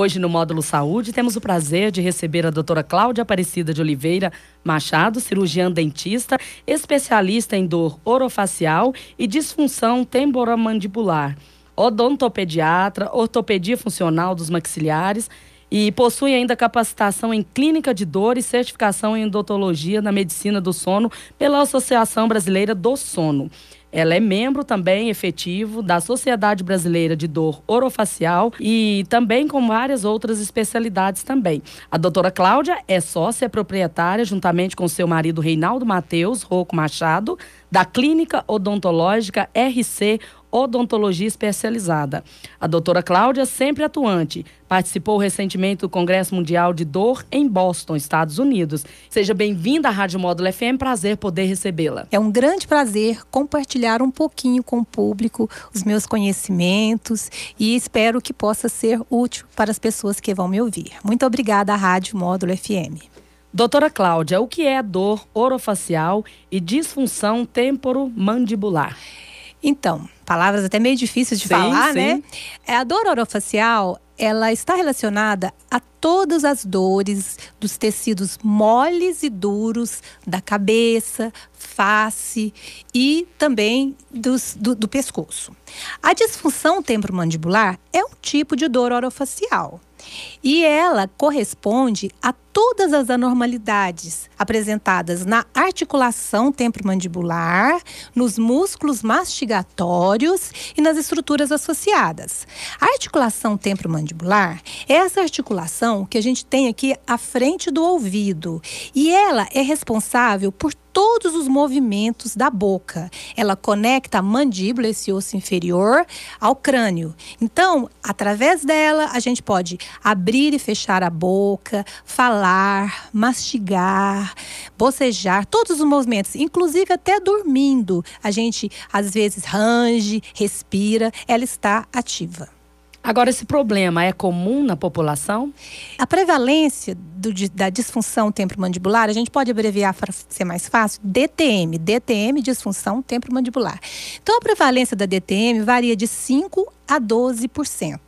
Hoje, no módulo Saúde, temos o prazer de receber a doutora Cláudia Aparecida de Oliveira Machado, cirurgiã dentista, especialista em dor orofacial e disfunção temporomandibular, odontopediatra, ortopedia funcional dos maxilares e possui ainda capacitação em clínica de dor e certificação em odontologia na medicina do sono pela Associação Brasileira do Sono. Ela é membro também efetivo da Sociedade Brasileira de Dor Orofacial e também com várias outras especialidades também. A doutora Cláudia é sócia proprietária, juntamente com seu marido Reinaldo Mateus Rocco Machado, da Clínica Odontológica RC odontologia especializada. A doutora Cláudia, sempre atuante, participou recentemente do Congresso Mundial de Dor em Boston, Estados Unidos. Seja bem-vinda à Rádio Módulo FM, prazer poder recebê-la. É um grande prazer compartilhar um pouquinho com o público os meus conhecimentos e espero que possa ser útil para as pessoas que vão me ouvir. Muito obrigada à Rádio Módulo FM. Doutora Cláudia, o que é dor orofacial e disfunção temporomandibular? mandibular então, palavras até meio difíceis de sim, falar, né? sim. né? A dor orofacial, ela está relacionada a todas as dores dos tecidos moles e duros da cabeça, face e também dos, do, do pescoço. A disfunção temporomandibular é um tipo de dor orofacial e ela corresponde a todas as anormalidades apresentadas na articulação temporomandibular, nos músculos mastigatórios e nas estruturas associadas. A articulação temporomandibular é essa articulação que a gente tem aqui à frente do ouvido e ela é responsável por todos os movimentos da boca. Ela conecta a mandíbula, esse osso inferior, ao crânio. Então, através dela, a gente pode abrir e fechar a boca, falar, mastigar, bocejar, todos os movimentos, inclusive até dormindo. A gente às vezes range, respira, ela está ativa. Agora, esse problema é comum na população? A prevalência do, da disfunção temporomandibular, a gente pode abreviar para ser mais fácil, DTM. DTM, disfunção temporomandibular. Então, a prevalência da DTM varia de 5% a 12%.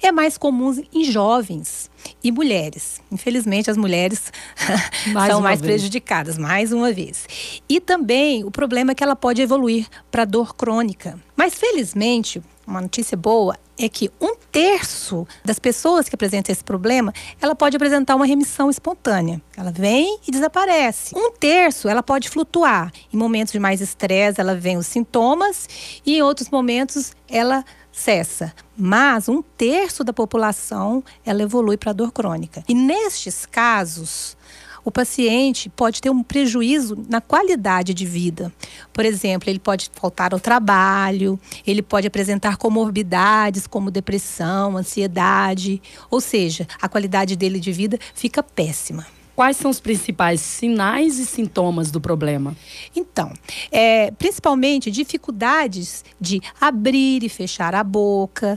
É mais comum em jovens e mulheres. Infelizmente, as mulheres mais são mais vez. prejudicadas, mais uma vez. E também o problema é que ela pode evoluir para dor crônica. Mas, felizmente, uma notícia boa é que um terço das pessoas que apresentam esse problema, ela pode apresentar uma remissão espontânea. Ela vem e desaparece. Um terço, ela pode flutuar. Em momentos de mais estresse, ela vem os sintomas e em outros momentos ela cessa. Mas um terço da população, ela evolui para dor crônica. E nestes casos, o paciente pode ter um prejuízo na qualidade de vida. Por exemplo, ele pode faltar ao trabalho, ele pode apresentar comorbidades como depressão, ansiedade, ou seja, a qualidade dele de vida fica péssima. Quais são os principais sinais e sintomas do problema? Então, é, principalmente dificuldades de abrir e fechar a boca,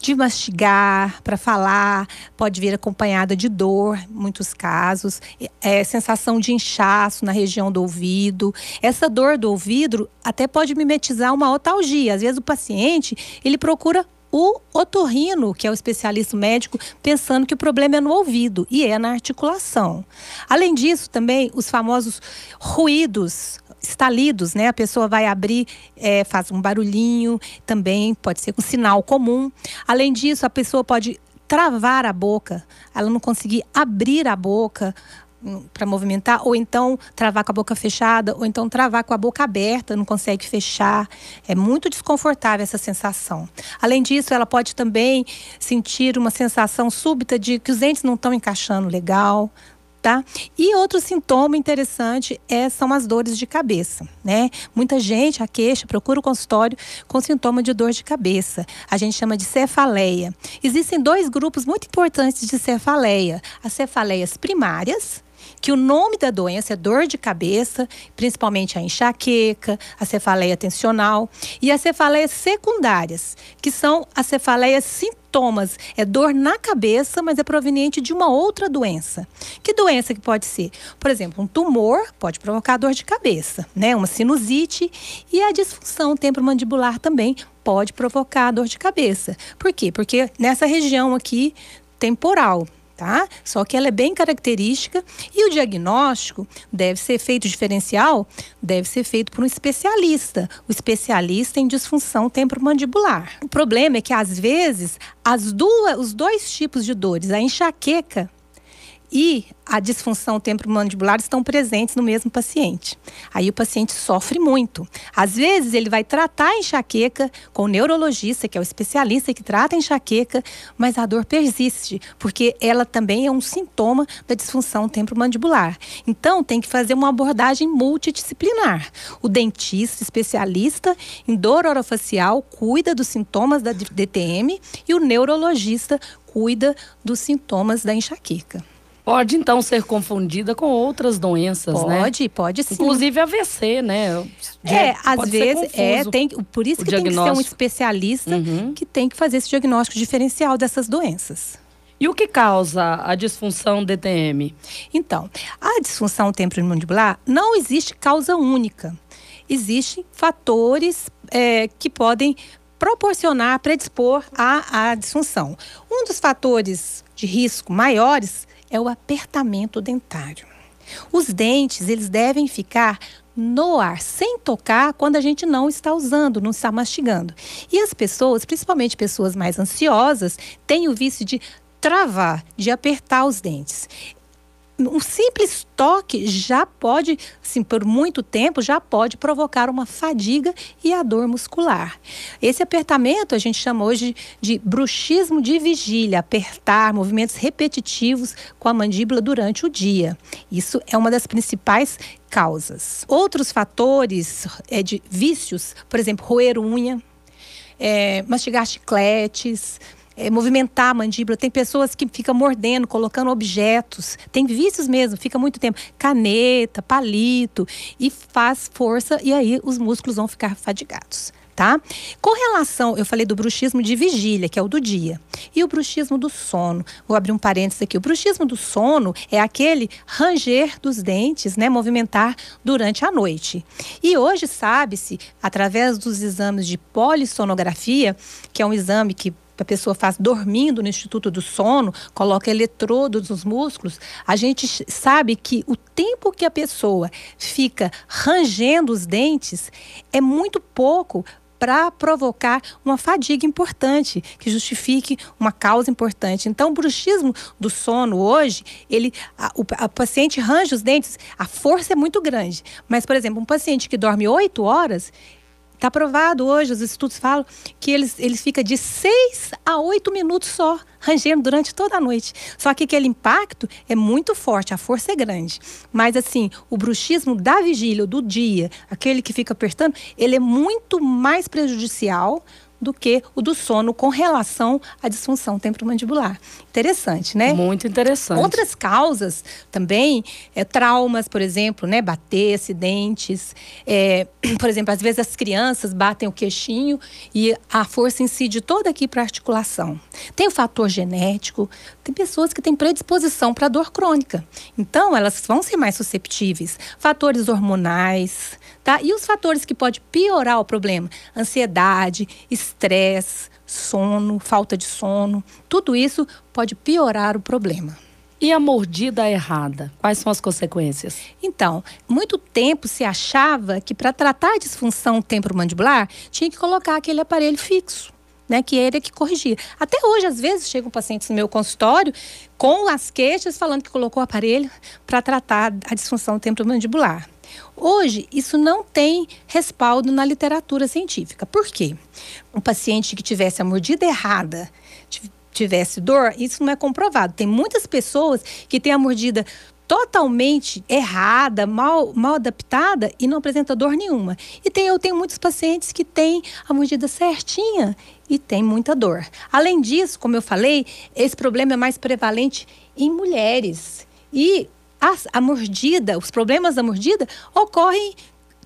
de mastigar, para falar, pode vir acompanhada de dor, muitos casos, é, sensação de inchaço na região do ouvido. Essa dor do ouvido até pode mimetizar uma otalgia. Às vezes o paciente, ele procura o otorrino, que é o especialista médico, pensando que o problema é no ouvido e é na articulação. Além disso, também os famosos ruídos, estalidos, né? A pessoa vai abrir, é, faz um barulhinho, também pode ser um sinal comum. Além disso, a pessoa pode travar a boca, ela não conseguir abrir a boca hum, para movimentar, ou então travar com a boca fechada, ou então travar com a boca aberta, não consegue fechar. É muito desconfortável essa sensação. Além disso, ela pode também sentir uma sensação súbita de que os dentes não estão encaixando legal, tá? E outro sintoma interessante é, são as dores de cabeça, né? Muita gente, a queixa, procura o consultório com sintoma de dor de cabeça. A gente chama de cefaleia. Existem dois grupos muito importantes de cefaleia: as cefaleias primárias, que o nome da doença é dor de cabeça, principalmente a enxaqueca, a cefaleia tensional e as cefaleias secundárias, que são as cefaleias sintomas. É dor na cabeça, mas é proveniente de uma outra doença. Que doença que pode ser? Por exemplo, um tumor pode provocar dor de cabeça, né? Uma sinusite e a disfunção temporomandibular também pode provocar dor de cabeça. Por quê? Porque nessa região aqui temporal, tá? Só que ela é bem característica e o diagnóstico deve ser feito diferencial, deve ser feito por um especialista, o especialista em disfunção temporomandibular. O problema é que às vezes as duas, os dois tipos de dores, a enxaqueca e a disfunção temporomandibular estão presentes no mesmo paciente. Aí o paciente sofre muito. Às vezes ele vai tratar a enxaqueca com o neurologista, que é o especialista que trata a enxaqueca, mas a dor persiste, porque ela também é um sintoma da disfunção temporomandibular. Então tem que fazer uma abordagem multidisciplinar. O dentista especialista em dor orofacial cuida dos sintomas da DTM e o neurologista cuida dos sintomas da enxaqueca pode então ser confundida com outras doenças, pode, né? Pode, pode sim. Inclusive AVC, né? De, é, às vezes é, tem, por isso que tem que ser um especialista uhum. que tem que fazer esse diagnóstico diferencial dessas doenças. E o que causa a disfunção DTM? Então, a disfunção temporomandibular não existe causa única. Existem fatores é, que podem proporcionar, predispor a à disfunção. Um dos fatores de risco maiores é o apertamento dentário. Os dentes, eles devem ficar no ar, sem tocar, quando a gente não está usando, não está mastigando. E as pessoas, principalmente pessoas mais ansiosas, têm o vício de travar, de apertar os dentes um simples toque já pode, assim, por muito tempo, já pode provocar uma fadiga e a dor muscular. Esse apertamento a gente chama hoje de bruxismo de vigília, apertar movimentos repetitivos com a mandíbula durante o dia. Isso é uma das principais causas. Outros fatores é, de vícios, por exemplo, roer unha, é, mastigar chicletes, é, movimentar a mandíbula, tem pessoas que ficam mordendo, colocando objetos, tem vícios mesmo, fica muito tempo, caneta, palito, e faz força e aí os músculos vão ficar fadigados. Tá? Com relação, eu falei do bruxismo de vigília, que é o do dia, e o bruxismo do sono. Vou abrir um parênteses aqui. O bruxismo do sono é aquele ranger dos dentes, né, movimentar durante a noite. E hoje sabe-se, através dos exames de polissonografia, que é um exame que a pessoa faz dormindo no Instituto do Sono, coloca eletrodos nos músculos, a gente sabe que o tempo que a pessoa fica rangendo os dentes é muito pouco para provocar uma fadiga importante, que justifique uma causa importante. Então, o bruxismo do sono hoje, ele, a, o a paciente range os dentes, a força é muito grande. Mas, por exemplo, um paciente que dorme oito horas, Está provado hoje, os estudos falam que eles, eles ficam de 6 a 8 minutos só, rangendo durante toda a noite. Só que aquele impacto é muito forte, a força é grande. Mas assim, o bruxismo da vigília, do dia, aquele que fica apertando, ele é muito mais prejudicial do que o do sono com relação à disfunção temporomandibular. Interessante, né? Muito interessante. Outras causas também é traumas, por exemplo, né? Bater, acidentes. É, por exemplo, às vezes as crianças batem o queixinho e a força incide toda aqui para a articulação. Tem o fator genético, tem pessoas que têm predisposição para dor crônica. Então, elas vão ser mais susceptíveis. Fatores hormonais, tá? E os fatores que podem piorar o problema? Ansiedade, estresse estresse, sono, falta de sono, tudo isso pode piorar o problema. E a mordida errada? Quais são as consequências? Então, muito tempo se achava que para tratar a disfunção temporomandibular tinha que colocar aquele aparelho fixo. Né, que era que corrigir. Até hoje, às vezes, chegam pacientes no meu consultório com as queixas falando que colocou o aparelho para tratar a disfunção temporomandibular. Hoje, isso não tem respaldo na literatura científica. Por quê? Um paciente que tivesse a mordida errada, tivesse dor, isso não é comprovado. Tem muitas pessoas que têm a mordida totalmente errada, mal, mal adaptada e não apresenta dor nenhuma. E tem, eu tenho muitos pacientes que têm a mordida certinha e tem muita dor. Além disso, como eu falei, esse problema é mais prevalente em mulheres. E a, a mordida, os problemas da mordida ocorrem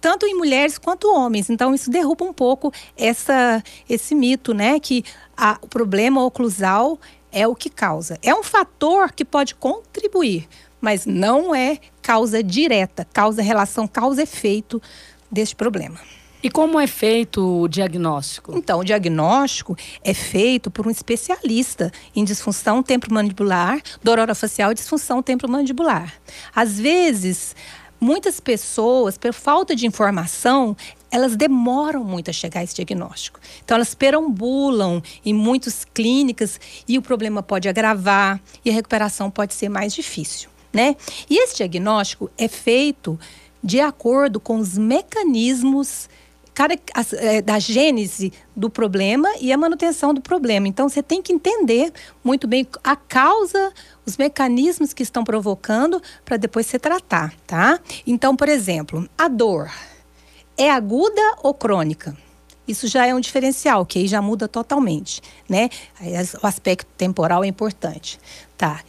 tanto em mulheres quanto homens. Então isso derruba um pouco essa esse mito, né, que a, o problema oclusal é o que causa. É um fator que pode contribuir, mas não é causa direta, causa relação causa efeito deste problema. E como é feito o diagnóstico? Então, o diagnóstico é feito por um especialista em disfunção temporomandibular, dorora facial e disfunção temporomandibular. Às vezes, muitas pessoas, por falta de informação, elas demoram muito a chegar a esse diagnóstico. Então, elas perambulam em muitas clínicas e o problema pode agravar e a recuperação pode ser mais difícil, né? E esse diagnóstico é feito de acordo com os mecanismos cara, é, da gênese do problema e a manutenção do problema. Então, você tem que entender muito bem a causa, os mecanismos que estão provocando para depois você tratar, tá? Então, por exemplo, a dor é aguda ou crônica? Isso já é um diferencial, que aí já muda totalmente, né? O aspecto temporal é importante, tá?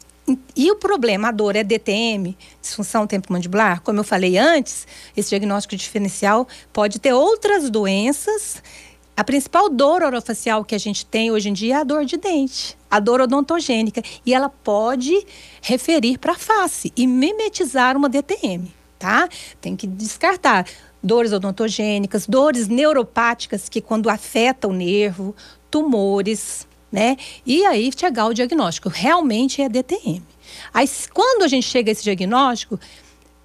E o problema, a dor é DTM, disfunção temporomandibular? Como eu falei antes, esse diagnóstico diferencial pode ter outras doenças. A principal dor orofacial que a gente tem hoje em dia é a dor de dente, a dor odontogênica. E ela pode referir para a face e mimetizar uma DTM, tá? Tem que descartar dores odontogênicas, dores neuropáticas que quando afeta o nervo, tumores, né? E aí chegar o diagnóstico, realmente é DTM. Aí, quando a gente chega a esse diagnóstico,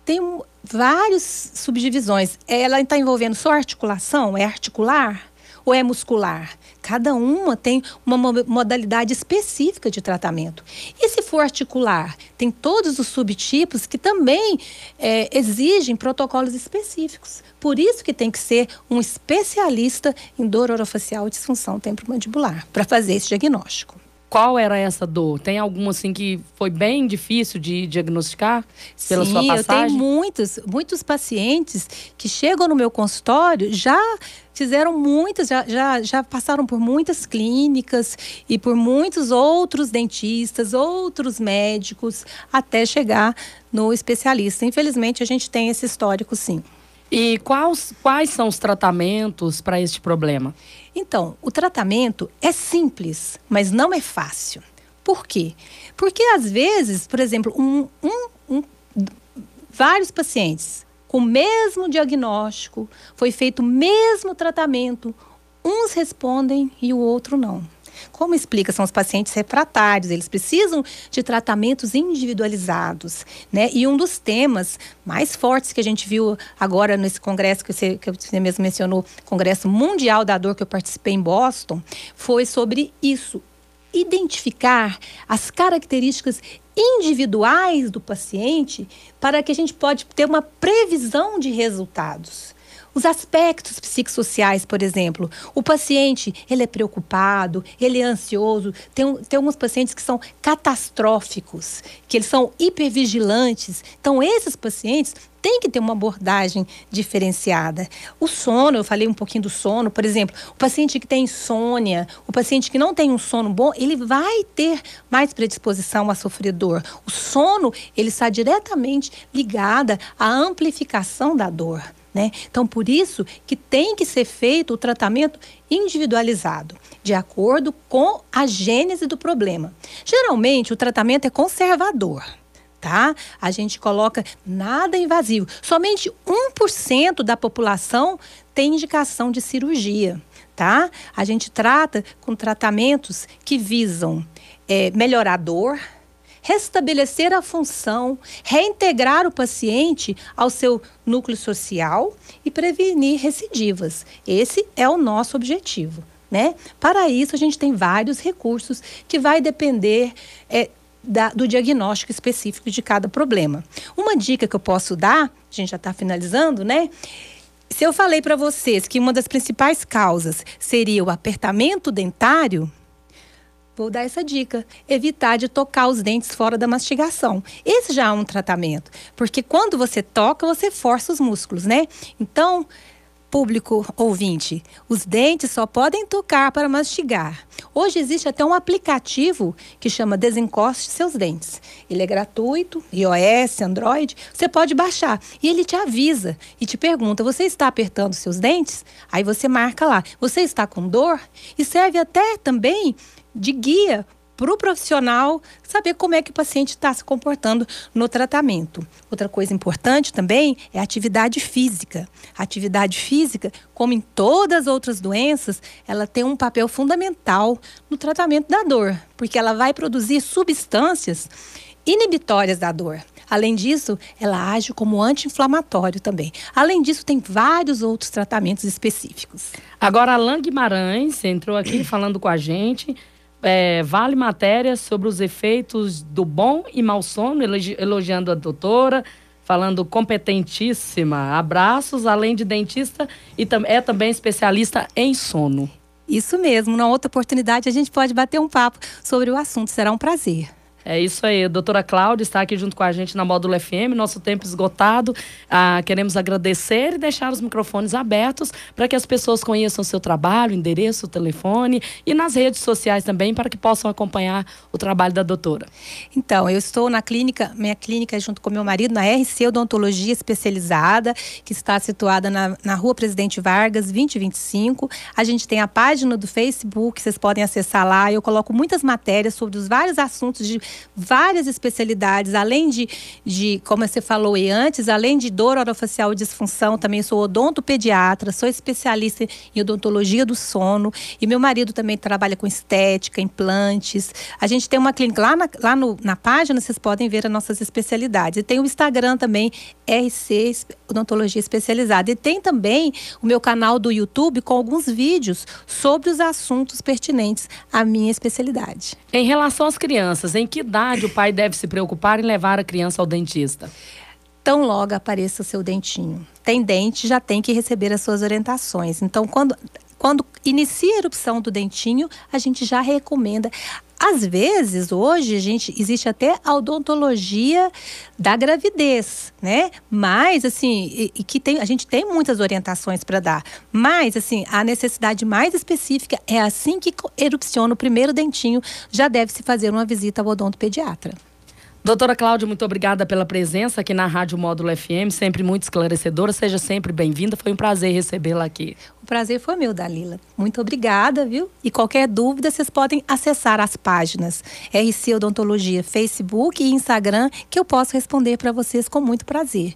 tem várias subdivisões. Ela está envolvendo só articulação, é articular, ou é muscular? Cada uma tem uma modalidade específica de tratamento. E se for articular, tem todos os subtipos que também é, exigem protocolos específicos. Por isso que tem que ser um especialista em dor orofacial e disfunção temporomandibular para fazer esse diagnóstico qual era essa dor? Tem alguma assim que foi bem difícil de diagnosticar pela Sim, sua passagem? Eu tenho muitos, muitos pacientes que chegam no meu consultório já fizeram muitas, já, já, já passaram por muitas clínicas e por muitos outros dentistas, outros médicos, até chegar no especialista. Infelizmente, a gente tem esse histórico, sim. E quais, quais são os tratamentos para este problema? Então, o tratamento é simples, mas não é fácil. Por quê? Porque às vezes, por exemplo, um, um, um, vários pacientes com o mesmo diagnóstico, foi feito o mesmo tratamento, uns respondem e o outro não como explica, são os pacientes refratários, eles precisam de tratamentos individualizados, né? E um dos temas mais fortes que a gente viu agora nesse congresso que você, que você mesmo mencionou, Congresso Mundial da Dor que eu participei em Boston, foi sobre isso, identificar as características individuais do paciente para que a gente pode ter uma previsão de resultados. Os aspectos psicossociais, por exemplo, o paciente, ele é preocupado, ele é ansioso, tem, tem alguns pacientes que são catastróficos, que eles são hipervigilantes. Então, esses pacientes têm que ter uma abordagem diferenciada. O sono, eu falei um pouquinho do sono, por exemplo, o paciente que tem insônia, o paciente que não tem um sono bom, ele vai ter mais predisposição a sofrer dor. O sono, ele está diretamente ligado à amplificação da dor. Né? Então, por isso que tem que ser feito o tratamento individualizado, de acordo com a gênese do problema. Geralmente, o tratamento é conservador. Tá? A gente coloca nada invasivo. Somente 1% da população tem indicação de cirurgia. Tá? A gente trata com tratamentos que visam é, melhorar a dor, restabelecer a função, reintegrar o paciente ao seu núcleo social e prevenir recidivas. Esse é o nosso objetivo. Né? Para isso, a gente tem vários recursos que vai depender é, da, do diagnóstico específico de cada problema. Uma dica que eu posso dar, a gente já está finalizando, né? Se eu falei para vocês que uma das principais causas seria o apertamento dentário, Vou dar essa dica. Evitar de tocar os dentes fora da mastigação. Esse já é um tratamento, porque quando você toca, você força os músculos, né? Então, público ouvinte, os dentes só podem tocar para mastigar. Hoje existe até um aplicativo que chama Desencoste Seus Dentes. Ele é gratuito, iOS, Android, você pode baixar. E ele te avisa e te pergunta: você está apertando seus dentes? Aí você marca lá. Você está com dor? E serve até também de guia para o profissional saber como é que o paciente está se comportando no tratamento. Outra coisa importante também é a atividade física. A atividade física, como em todas as outras doenças, ela tem um papel fundamental no tratamento da dor, porque ela vai produzir substâncias inibitórias da dor. Além disso, ela age como anti-inflamatório também. Além disso, tem vários outros tratamentos específicos. Agora, a Guimarães entrou aqui falando com a gente é, vale matéria sobre os efeitos do bom e mau sono, elogi elogiando a doutora, falando competentíssima. Abraços, além de dentista, e tam é também especialista em sono. Isso mesmo, na outra oportunidade a gente pode bater um papo sobre o assunto, será um prazer. É isso aí. A doutora Cláudia está aqui junto com a gente na Módulo FM. Nosso tempo esgotado. Ah, queremos agradecer e deixar os microfones abertos para que as pessoas conheçam o seu trabalho, endereço, telefone e nas redes sociais também para que possam acompanhar o trabalho da doutora. Então, eu estou na clínica, minha clínica é junto com meu marido, na RC Odontologia Especializada, que está situada na, na Rua Presidente Vargas, 2025. A gente tem a página do Facebook, vocês podem acessar lá. Eu coloco muitas matérias sobre os vários assuntos de várias especialidades, além de, de como você falou aí antes, além de dor orofacial e disfunção, também sou odontopediatra, sou especialista em odontologia do sono e meu marido também trabalha com estética, implantes. A gente tem uma clínica lá na, lá no, na página, vocês podem ver as nossas especialidades. E tem o Instagram também, RC Odontologia Especializada. E tem também o meu canal do YouTube com alguns vídeos sobre os assuntos pertinentes à minha especialidade. Em relação às crianças, em que que idade o pai deve se preocupar em levar a criança ao dentista? Tão logo apareça o seu dentinho. Tem dente, já tem que receber as suas orientações. Então, quando quando inicia a erupção do dentinho, a gente já recomenda. Às vezes, hoje, a gente existe até a odontologia da gravidez, né? Mas, assim, e, e que tem, a gente tem muitas orientações para dar. Mas, assim, a necessidade mais específica é assim que erupciona o primeiro dentinho, já deve se fazer uma visita ao odontopediatra. Doutora Cláudia, muito obrigada pela presença aqui na Rádio Módulo FM, sempre muito esclarecedora, seja sempre bem-vinda, foi um prazer recebê-la aqui. O prazer foi meu, Dalila. Muito obrigada, viu? E qualquer dúvida, vocês podem acessar as páginas RC Odontologia, Facebook e Instagram, que eu posso responder para vocês com muito prazer.